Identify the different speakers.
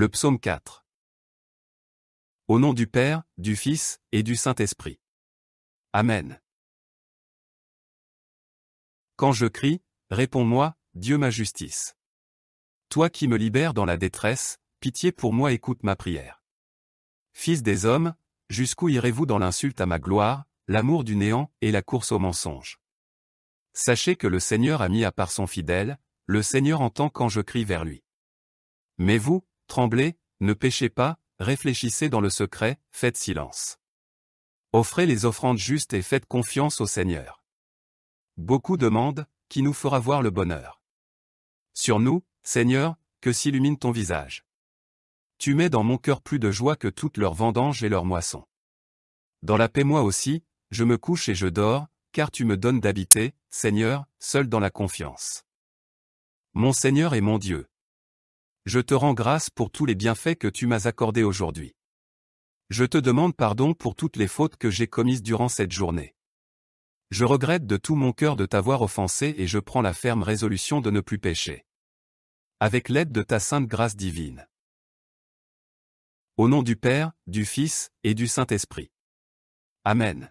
Speaker 1: Le psaume 4. Au nom du Père, du Fils et du Saint-Esprit. Amen.
Speaker 2: Quand je crie, réponds-moi, Dieu ma justice. Toi qui me libères dans la détresse, pitié pour moi écoute ma prière. Fils des hommes, jusqu'où irez-vous dans l'insulte à ma gloire, l'amour du néant et la course au mensonge Sachez que le Seigneur a mis à part son fidèle, le Seigneur entend quand je crie vers lui. Mais vous, tremblez, ne péchez pas, réfléchissez dans le secret, faites silence. Offrez les offrandes justes et faites confiance au Seigneur. Beaucoup demandent, qui nous fera voir le bonheur. Sur nous, Seigneur, que s'illumine ton visage. Tu mets dans mon cœur plus de joie que toutes leurs vendanges et leurs moissons. Dans la paix moi aussi, je me couche et je dors, car tu me donnes d'habiter, Seigneur, seul dans la confiance. Mon Seigneur est mon Dieu je te rends grâce pour tous les bienfaits que tu m'as accordés aujourd'hui. Je te demande pardon pour toutes les fautes que j'ai commises durant cette journée. Je regrette de tout mon cœur de t'avoir offensé et je prends la ferme résolution de ne plus pécher. Avec l'aide de ta sainte grâce divine. Au nom du Père, du Fils et
Speaker 1: du Saint-Esprit. Amen.